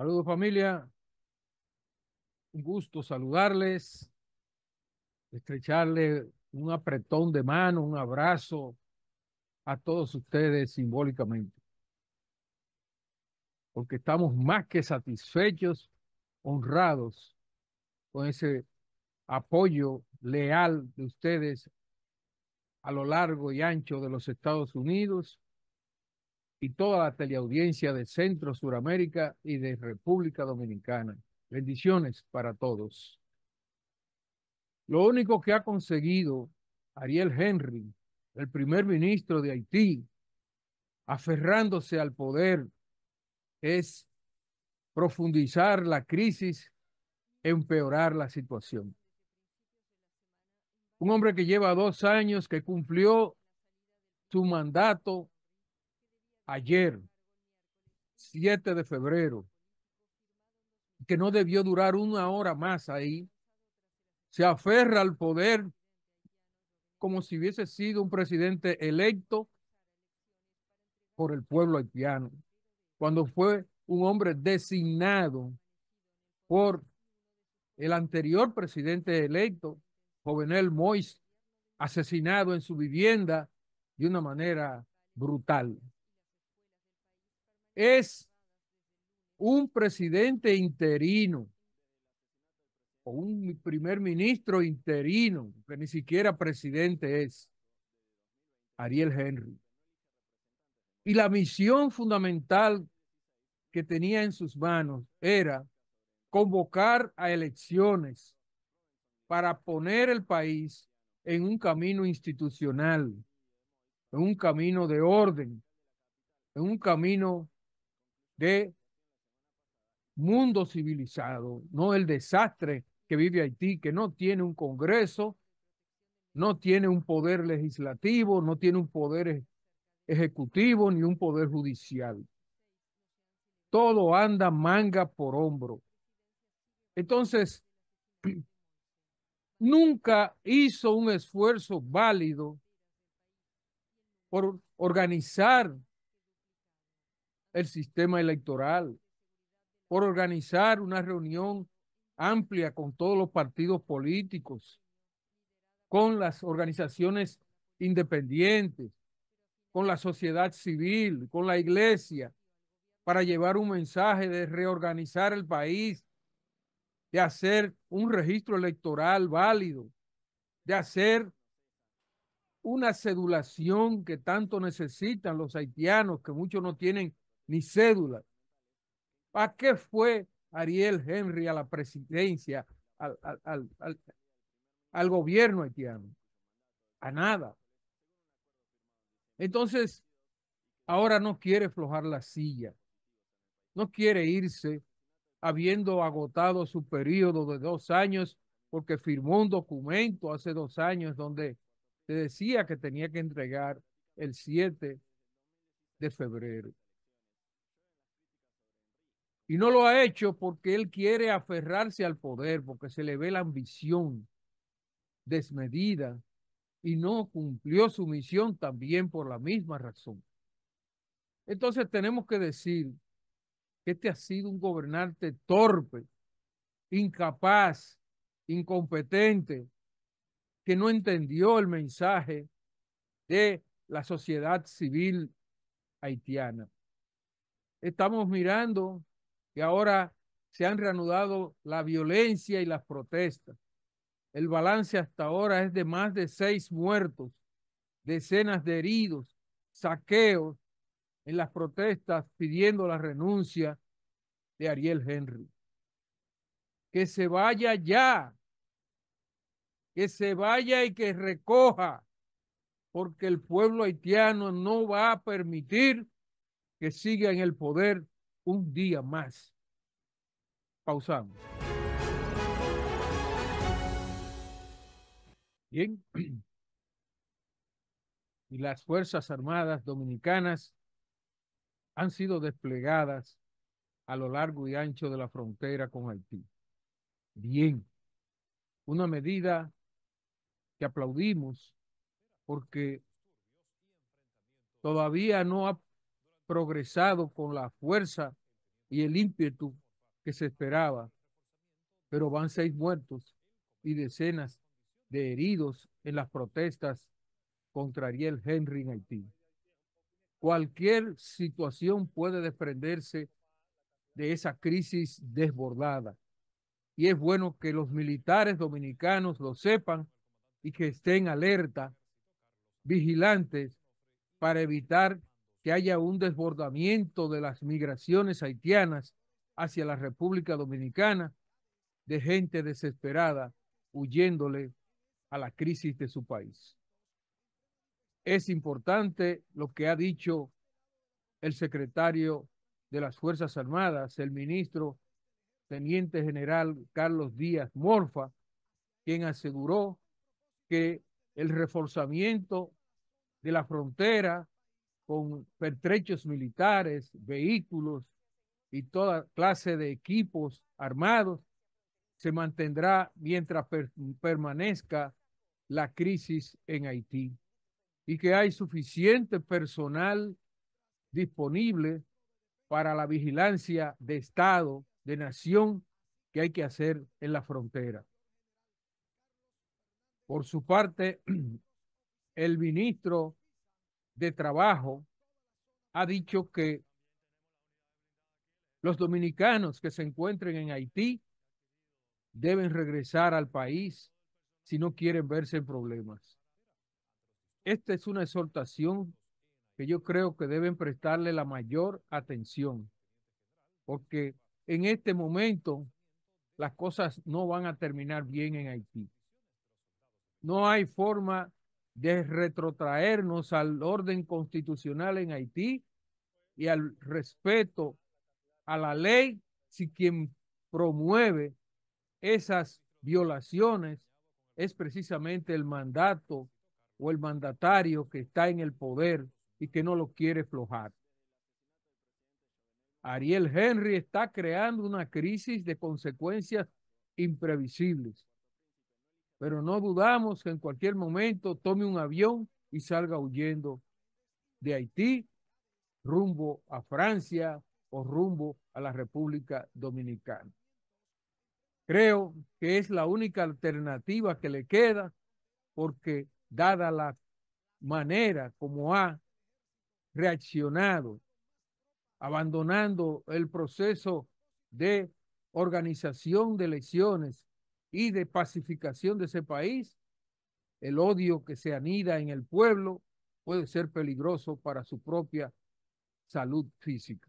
Saludos familia. Un gusto saludarles, estrecharles un apretón de mano, un abrazo a todos ustedes simbólicamente. Porque estamos más que satisfechos, honrados con ese apoyo leal de ustedes a lo largo y ancho de los Estados Unidos y toda la teleaudiencia de Centro Suramérica y de República Dominicana. Bendiciones para todos. Lo único que ha conseguido Ariel Henry, el primer ministro de Haití, aferrándose al poder, es profundizar la crisis, empeorar la situación. Un hombre que lleva dos años, que cumplió su mandato ayer, 7 de febrero, que no debió durar una hora más ahí, se aferra al poder como si hubiese sido un presidente electo por el pueblo haitiano, cuando fue un hombre designado por el anterior presidente electo, Jovenel Mois, asesinado en su vivienda de una manera brutal es un presidente interino o un primer ministro interino, que ni siquiera presidente es, Ariel Henry. Y la misión fundamental que tenía en sus manos era convocar a elecciones para poner el país en un camino institucional, en un camino de orden, en un camino de mundo civilizado, no el desastre que vive Haití, que no tiene un Congreso, no tiene un poder legislativo, no tiene un poder e-, ejecutivo ni un poder judicial. Todo anda manga por hombro. Entonces, nunca hizo un esfuerzo válido por organizar el sistema electoral, por organizar una reunión amplia con todos los partidos políticos, con las organizaciones independientes, con la sociedad civil, con la iglesia, para llevar un mensaje de reorganizar el país, de hacer un registro electoral válido, de hacer una sedulación que tanto necesitan los haitianos, que muchos no tienen ni cédula. ¿Para qué fue Ariel Henry a la presidencia, al, al gobierno haitiano? A nada. Entonces, ahora no quiere aflojar la silla, no quiere irse habiendo agotado su periodo de dos años, porque firmó un documento hace dos años donde se decía que tenía que entregar el 7 de febrero. Y no lo ha hecho porque él quiere aferrarse al poder, porque se le ve la ambición desmedida y no cumplió su misión también por la misma razón. Entonces tenemos que decir que este ha sido un gobernante torpe, incapaz, incompetente, que no entendió el mensaje de la sociedad civil haitiana. Estamos mirando que ahora se han reanudado la violencia y las protestas. El balance hasta ahora es de más de seis muertos, decenas de heridos, saqueos en las protestas pidiendo la renuncia de Ariel Henry. Que se vaya ya, que se vaya y que recoja, porque el pueblo haitiano no va a permitir que siga en el poder un día más. Pausamos. Bien. Y las Fuerzas Armadas Dominicanas han sido desplegadas a lo largo y ancho de la frontera con Haití. Bien. Una medida que aplaudimos porque todavía no ha progresado con la fuerza y el ímpetu que se esperaba, pero van seis muertos y decenas de heridos en las protestas contra Ariel Henry en Haití. Cualquier situación puede desprenderse de esa crisis desbordada. Y es bueno que los militares dominicanos lo sepan y que estén alerta, vigilantes, para evitar que haya un desbordamiento de las migraciones haitianas hacia la República Dominicana de gente desesperada huyéndole a la crisis de su país. Es importante lo que ha dicho el secretario de las Fuerzas Armadas, el ministro teniente general Carlos Díaz Morfa, quien aseguró que el reforzamiento de la frontera con pertrechos militares, vehículos y toda clase de equipos armados, se mantendrá mientras permanezca la crisis en Haití y que hay suficiente personal disponible para la vigilancia de Estado, de nación, que hay que hacer en la frontera. Por su parte, el ministro de Trabajo ha dicho que los dominicanos que se encuentren en Haití deben regresar al país si no quieren verse en problemas. Esta es una exhortación que yo creo que deben prestarle la mayor atención, porque en este momento las cosas no van a terminar bien en Haití. No hay forma de retrotraernos al orden constitucional en Haití y al respeto a la ley si quien promueve esas violaciones es precisamente el mandato o el mandatario que está en el poder y que no lo quiere flojar. Ariel Henry está creando una crisis de consecuencias imprevisibles pero no dudamos que en cualquier momento tome un avión y salga huyendo de Haití rumbo a Francia o rumbo a la República Dominicana. Creo que es la única alternativa que le queda porque dada la manera como ha reaccionado, abandonando el proceso de organización de elecciones y de pacificación de ese país, el odio que se anida en el pueblo puede ser peligroso para su propia salud física.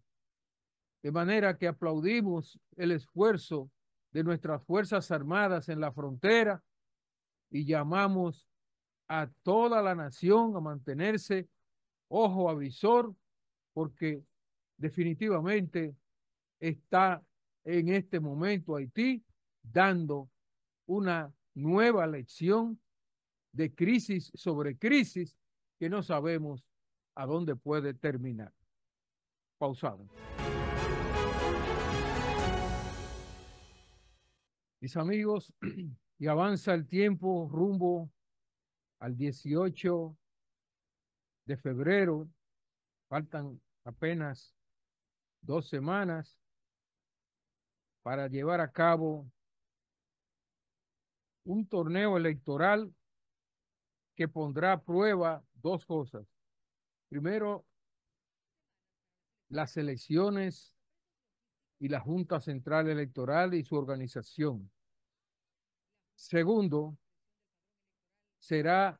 De manera que aplaudimos el esfuerzo de nuestras Fuerzas Armadas en la frontera y llamamos a toda la nación a mantenerse ojo avisor porque definitivamente está en este momento Haití dando una nueva lección de crisis sobre crisis que no sabemos a dónde puede terminar. Pausado. Mis amigos, y avanza el tiempo rumbo al 18 de febrero. Faltan apenas dos semanas para llevar a cabo un torneo electoral que pondrá a prueba dos cosas. Primero, las elecciones y la Junta Central Electoral y su organización. Segundo, será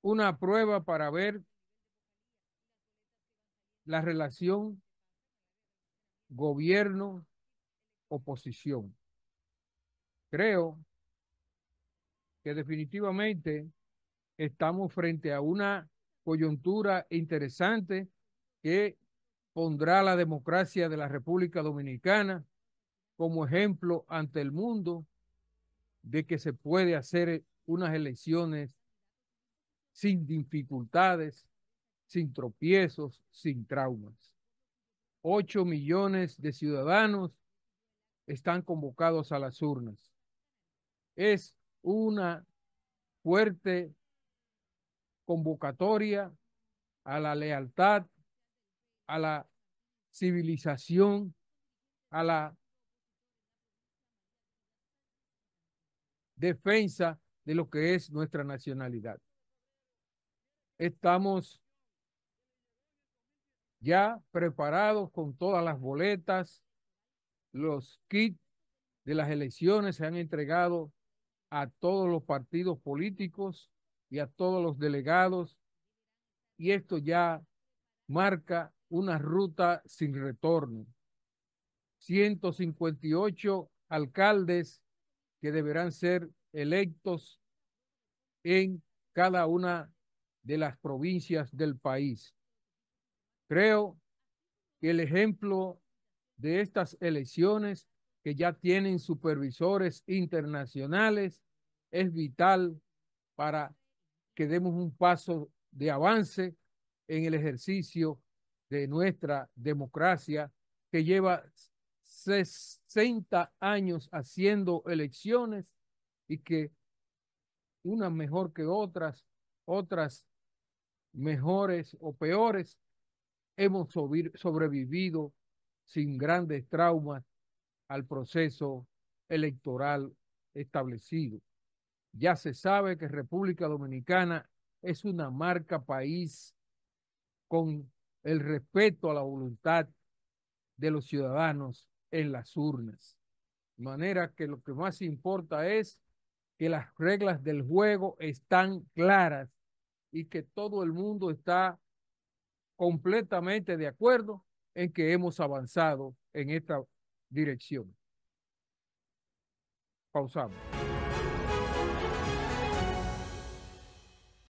una prueba para ver la relación gobierno-oposición creo que definitivamente estamos frente a una coyuntura interesante que pondrá la democracia de la República Dominicana como ejemplo ante el mundo de que se puede hacer unas elecciones sin dificultades, sin tropiezos, sin traumas. Ocho millones de ciudadanos están convocados a las urnas es una fuerte convocatoria a la lealtad, a la civilización, a la defensa de lo que es nuestra nacionalidad. Estamos ya preparados con todas las boletas, los kits de las elecciones se han entregado a todos los partidos políticos y a todos los delegados y esto ya marca una ruta sin retorno. 158 alcaldes que deberán ser electos en cada una de las provincias del país. Creo que el ejemplo de estas elecciones que ya tienen supervisores internacionales, es vital para que demos un paso de avance en el ejercicio de nuestra democracia que lleva 60 años haciendo elecciones y que unas mejor que otras, otras mejores o peores, hemos sobrevivido sin grandes traumas al proceso electoral establecido. Ya se sabe que República Dominicana es una marca país con el respeto a la voluntad de los ciudadanos en las urnas. De manera que lo que más importa es que las reglas del juego están claras y que todo el mundo está completamente de acuerdo en que hemos avanzado en esta diretivo. Pausamos.